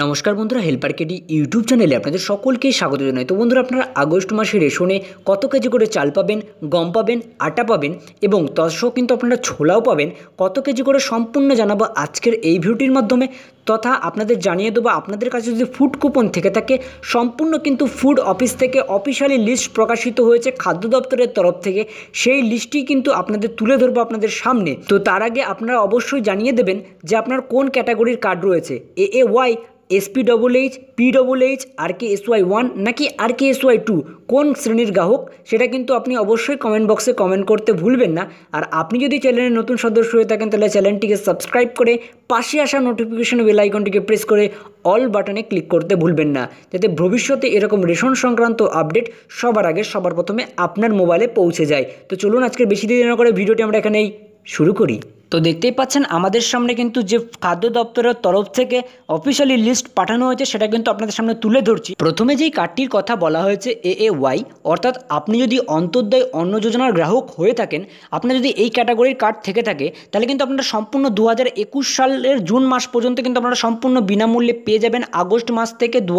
নমস্কার বন্ধুরা helper KD YouTube চ্যানেলে আপনাদের সকলকে স্বাগত জানাই তো বন্ধুরা আপনারা আগস্ট মাসে রেশনে কত কেজি করে চাল পাবেন গম পাবেন আটা পাবেন এবং তৎসহ কিন্তু আপনারা ছোলাও পাবেন কত কেজি করে সম্পূর্ণ জানাবো আজকের এই ভিডিওটির মাধ্যমে তথা আপনাদের জানিয়ে দেবো আপনাদের কাছে যদি ফুড কুপন থেকে থাকে সম্পূর্ণ কিন্তু ফুড অফিস থেকে অফিসিয়ালি লিস্ট প্রকাশিত হয়েছে খাদ্য দপ্তরের তরফ থেকে সেই লিস্টটি কিন্তু আপনাদের তুলে ধরবো আপনাদের সামনে তো তার আগে আপনারা অবশ্যই জানিয়ে দেবেন যে আপনার কোন ক্যাটাগরির কার্ড রয়েছে A A Y SP double H P double H R K S one নাকি আর কে এস টু কোন শ্রেণীর গ্রাহক সেটা কিন্তু আপনি অবশ্যই কমেন্ট বক্সে কমেন্ট করতে ভুলবেন না আর আপনি যদি চ্যানেলের নতুন সদস্য হয়ে থাকেন তাহলে চ্যানেলটিকে সাবস্ক্রাইব করে পাশে আসা নোটিফিকেশন বেল আইকনটিকে প্রেস করে অল বাটনে ক্লিক করতে ভুলবেন না যাতে ভবিষ্যতে এরকম রেশন সংক্রান্ত আপডেট সবার আগে সবার প্রথমে আপনার মোবাইলে পৌঁছে যায় তো চলুন আজকে বেশি দেরি না করে ভিডিওটি আমরা এখানেই শুরু করি তো দেখতেই পাচ্ছেন আমাদের সামনে কিন্তু যে খাদ্য দপ্তরের তরফ থেকে অফিসিয়ালি লিস্ট পাঠানো হয়েছে সেটা কিন্তু আপনাদের সামনে তুলে ধরছি প্রথমে যেই কার্ডটির কথা বলা হয়েছে এ এ ওয়াই অর্থাৎ আপনি যদি অন্তর্দয় অন্ন যোজনার গ্রাহক হয়ে থাকেন আপনার যদি এই ক্যাটাগরির কার্ড থেকে থাকে তাহলে কিন্তু আপনারা সম্পূর্ণ দু সালের জুন মাস পর্যন্ত কিন্তু আপনারা সম্পূর্ণ বিনামূল্যে পেয়ে যাবেন আগস্ট মাস থেকে দু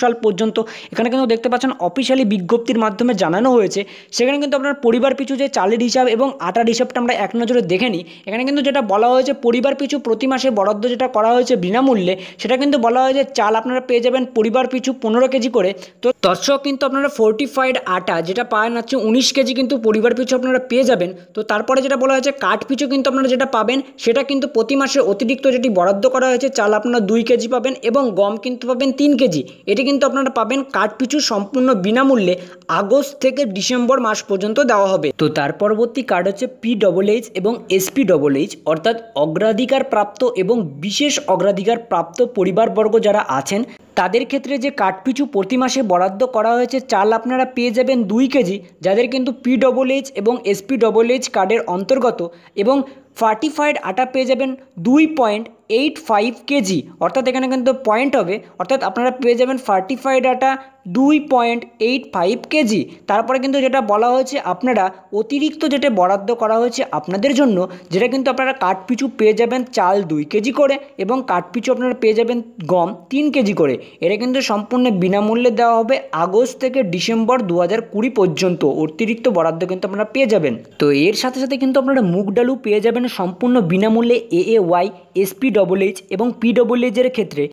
সাল পর্যন্ত এখানে কিন্তু দেখতে পাচ্ছেন অফিসিয়ালি বিজ্ঞপ্তির মাধ্যমে জানানো হয়েছে সেখানে কিন্তু আপনার পরিবার পিছু যে চালের হিসাব এবং আটার হিসাবটা আমরা এক নজরে দেখে নিই এখানে এখানে কিন্তু যেটা বলা হয়েছে পরিবার পিছু প্রতি মাসে বরাদ্দ যেটা করা হয়েছে বিনামূল্যে সেটা কিন্তু বলা হয়েছে চাল আপনারা পেয়ে যাবেন পরিবার পিছু পনেরো কেজি করে তো তৎসহ কিন্তু আপনারা ফোর্টিফাইড আটা যেটা পাওয়া হচ্ছে উনিশ কেজি কিন্তু পরিবার পিছু আপনারা পেয়ে যাবেন তো তারপরে যেটা বলা হয়েছে কাঠ পিছু কিন্তু আপনারা যেটা পাবেন সেটা কিন্তু প্রতি মাসে অতিরিক্ত যেটি বরাদ্দ করা হয়েছে চাল আপনারা দুই কেজি পাবেন এবং গম কিন্তু পাবেন তিন কেজি এটি কিন্তু আপনারা পাবেন কাঠ পিছু সম্পূর্ণ বিনামূল্যে আগস্ট থেকে ডিসেম্বর মাস পর্যন্ত দেওয়া হবে তো তার পরবর্তী কার্ড হচ্ছে পি ডবল এইচ এবং এসপি ডবল ডবল এইচ অর্থাৎ অগ্রাধিকার প্রাপ্ত এবং বিশেষ অগ্রাধিকার প্রাপ্ত পরিবারবর্গ যারা আছেন তাদের ক্ষেত্রে যে কাঠপিছু প্রতি মাসে বরাদ্দ করা হয়েছে চাল আপনারা পেয়ে যাবেন দুই কেজি যাদের কিন্তু পি ডবল এইচ এবং এসপি ডবল এইচ কার্ডের অন্তর্গত এবং ফার্টিফাইড আটা পেয়ে যাবেন দুই পয়েন্ট এইট ফাইভ কেজি অর্থাৎ এখানে কিন্তু পয়েন্ট হবে অর্থাৎ আপনারা পেয়ে যাবেন ফার্টিফাইড ডাটা দুই পয়েন্ট এইট ফাইভ কেজি তারপরে কিন্তু যেটা বলা হয়েছে আপনারা অতিরিক্ত যেটা বরাদ্দ করা হয়েছে আপনাদের জন্য যেটা কিন্তু আপনারা কাঠপিছু পেয়ে যাবেন চাল দুই কেজি করে এবং কাঠপিছু আপনারা পেয়ে যাবেন গম তিন কেজি করে এটা কিন্তু সম্পূর্ণ বিনামূল্যে দেওয়া হবে আগস্ট থেকে ডিসেম্বর দু হাজার কুড়ি পর্যন্ত অতিরিক্ত বরাদ্দ কিন্তু আপনারা পেয়ে যাবেন তো এর সাথে সাথে কিন্তু আপনারা মুগ ডালু পেয়ে যাবেন সম্পূর্ণ বিনামূল্যে A A Y SP double H এবং পি ডবল ক্ষেত্রে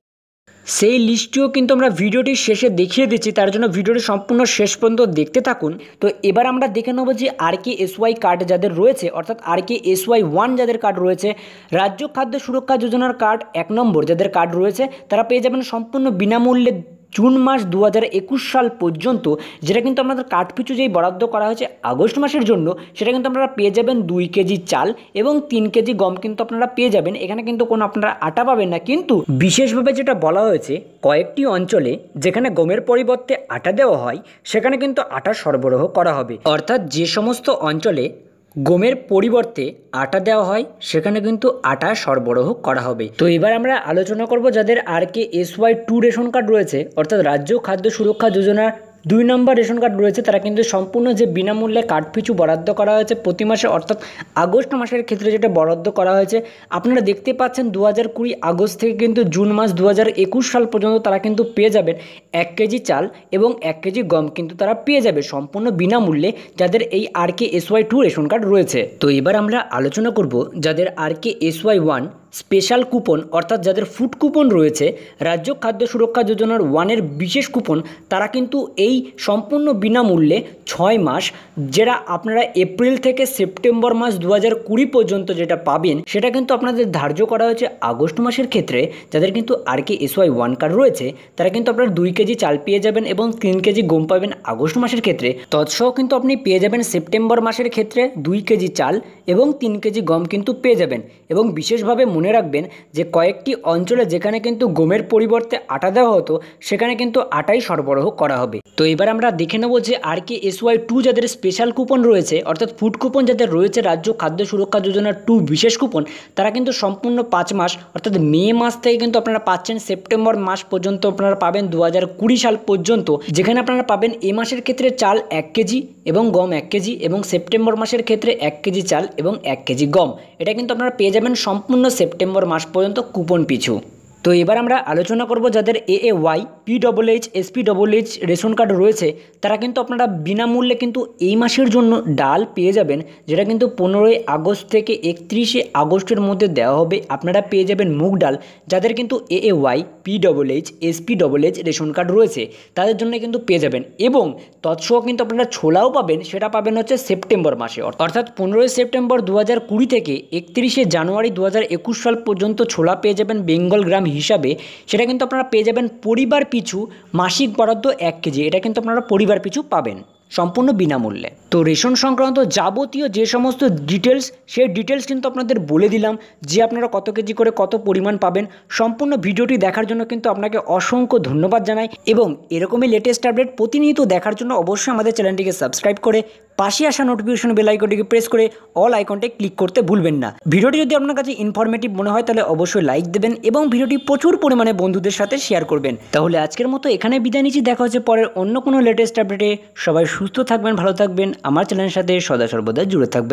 সেই লিস্টটিও কিন্তু আমরা ভিডিওটির শেষে দেখিয়ে দিচ্ছি তার জন্য ভিডিওটি সম্পূর্ণ শেষ পর্যন্ত দেখতে থাকুন তো এবার আমরা দেখে নেবো যে R K S Y card যাদের রয়েছে অর্থাৎ R K S Y one যাদের কার্ড রয়েছে রাজ্য খাদ্য সুরক্ষা যোজনার কার্ড এক নম্বর যাদের কার্ড রয়েছে তারা পেয়ে যাবেন সম্পূর্ণ বিনামূল্যে জুন মাস দু সাল পর্যন্ত যেটা কিন্তু আপনাদের কাঠপিছু যেই বরাদ্দ করা হয়েছে আগস্ট মাসের জন্য সেটা কিন্তু আপনারা পেয়ে যাবেন দুই কেজি চাল এবং তিন কেজি গম কিন্তু আপনারা পেয়ে যাবেন এখানে কিন্তু কোনো আপনারা আটা পাবেন না কিন্তু বিশেষভাবে যেটা বলা হয়েছে কয়েকটি অঞ্চলে যেখানে গমের পরিবর্তে আটা দেওয়া হয় সেখানে কিন্তু আটা সরবরাহ করা হবে অর্থাৎ যে সমস্ত অঞ্চলে গমের পরিবর্তে আটা দেওয়া হয় সেখানে কিন্তু আটা সরবরাহ করা হবে তো এবার আমরা আলোচনা করব যাদের R K S Y two ration card রয়েছে অর্থাৎ রাজ্য খাদ্য সুরক্ষা যোজনার দুই নম্বর রেশন কার্ড রয়েছে তারা কিন্তু সম্পূর্ণ যে বিনামূল্যে কার্ড পিছু বরাদ্দ করা হয়েছে প্রতি মাসে অর্থাৎ আগস্ট মাসের ক্ষেত্রে যেটা বরাদ্দ করা হয়েছে আপনারা দেখতে পাচ্ছেন দু হাজার কুড়ি আগস্ট থেকে কিন্তু জুন মাস দু হাজার একুশ সাল পর্যন্ত তারা কিন্তু পেয়ে যাবেন এক কেজি চাল এবং এক কেজি গম কিন্তু তারা পেয়ে যাবে সম্পূর্ণ বিনামূল্যে যাদের এই R K S Y two ration card রয়েছে তো এবার আমরা আলোচনা করব যাদের R K S Y one special coupon অর্থাৎ যাদের ফুড কুপন রয়েছে রাজ্য খাদ্য সুরক্ষা যোজনার ওয়ানের বিশেষ কুপন তারা কিন্তু এই সম্পূর্ণ বিনামূল্যে ছয় মাস যেটা আপনারা এপ্রিল থেকে সেপ্টেম্বর মাস দু কুড়ি পর্যন্ত যেটা পাবেন সেটা কিন্তু আপনাদের ধার্য করা হয়েছে আগস্ট মাসের ক্ষেত্রে যাদের কিন্তু R K S Y one card রয়েছে তারা কিন্তু আপনারা দুই কেজি চাল পেয়ে যাবেন এবং তিন কেজি গম পাবেন আগস্ট মাসের ক্ষেত্রে তৎসহ কিন্তু আপনি পেয়ে যাবেন সেপ্টেম্বর মাসের ক্ষেত্রে দুই কেজি চাল এবং তিন কেজি গম কিন্তু পেয়ে যাবেন এবং বিশেষভাবে মনে রাখবেন যে কয়েকটি অঞ্চলে যেখানে কিন্তু গমের পরিবর্তে আটা দেওয়া হতো সেখানে কিন্তু আটাই সরবরাহ করা হবে তো এবার আমরা দেখে নেব যে R K S Y two যাদের স্পেশাল কুপন রয়েছে অর্থাৎ ফুড কুপন যাদের রয়েছে রাজ্য খাদ্য সুরক্ষা যোজনা টু বিশেষ কুপন তারা কিন্তু সম্পূর্ণ পাঁচ মাস অর্থাৎ মে মাস থেকে কিন্তু আপনারা পাচ্ছেন সেপ্টেম্বর মাস পর্যন্ত আপনারা পাবেন দু হাজার সাল পর্যন্ত যেখানে আপনারা পাবেন এ মাসের ক্ষেত্রে চাল এক কেজি এবং গম এক কেজি এবং সেপ্টেম্বর মাসের ক্ষেত্রে এক কেজি চাল এবং এক কেজি গম এটা কিন্তু আপনারা পেয়ে যাবেন সম্পূর্ণ সেপ্টেম্বর সেপ্টেম্বর মাস পর্যন্ত কুপন পিছু তো এবার আমরা আলোচনা করব যাদের A A Y PWH SP H ration card রয়েছে তারা কিন্তু আপনারা বিনামূল্যে কিন্তু এই মাসের জন্য ডাল পেয়ে যাবেন যেটা কিন্তু পনেরোই আগস্ট থেকে একত্রিশে আগস্টের মধ্যে দেওয়া হবে আপনারা পেয়ে যাবেন মুগ ডাল যাদের কিন্তু A A Y PWH SP H ration card রয়েছে তাদের জন্য কিন্তু পেয়ে যাবেন এবং তৎসহ কিন্তু আপনারা ছোলাও পাবেন সেটা পাবেন হচ্ছে সেপ্টেম্বর মাসে অর্থাৎ পনেরোই সেপ্টেম্বর দু থেকে একত্রিশে জানুয়ারি দু সাল পর্যন্ত ছোলা পেয়ে যাবেন বেঙ্গল গ্রাম হিসাবে সেটা কিন্তু আপনারা পেয়ে যাবেন পরিবার পিছু মাসিক বরাদ্দ এক কেজি এটা কিন্তু আপনারা পরিবার পিছু পাবেন সম্পূর্ণ বিনামূল্যে তো রেশন সংক্রান্ত যাবতীয় যে সমস্ত ডিটেলস সেই ডিটেলস কিন্তু আপনাদের বলে দিলাম যে আপনারা কত কেজি করে কত পরিমাণ পাবেন সম্পূর্ণ ভিডিওটি দেখার জন্য কিন্তু আপনাকে অসংখ্য ধন্যবাদ জানাই এবং এরকমই লেটেস্ট আপডেট প্রতিনিয়ত দেখার জন্য অবশ্যই আমাদের চ্যানেলটিকে সাবস্ক্রাইব করে পাশে আসা নোটিফিকেশন বেল আইকনটিকে প্রেস করে অল আইকনটে ক্লিক করতে ভুলবেন না ভিডিওটি যদি আপনার কাছে ইনফরমেটিভ মনে হয় তাহলে অবশ্যই লাইক দেবেন এবং ভিডিওটি প্রচুর পরিমাণে বন্ধুদের সাথে শেয়ার করবেন তাহলে আজকের মতো এখানে বিদায় নিচ্ছি দেখা হচ্ছে পরের অন্য কোনো লেটেস্ট আপডেটে সবাই সুস্থ থাকবেন ভালো থাকবেন আমার চ্যানেলের সাথে সদা সর্বদা জুড়ে থাকবেন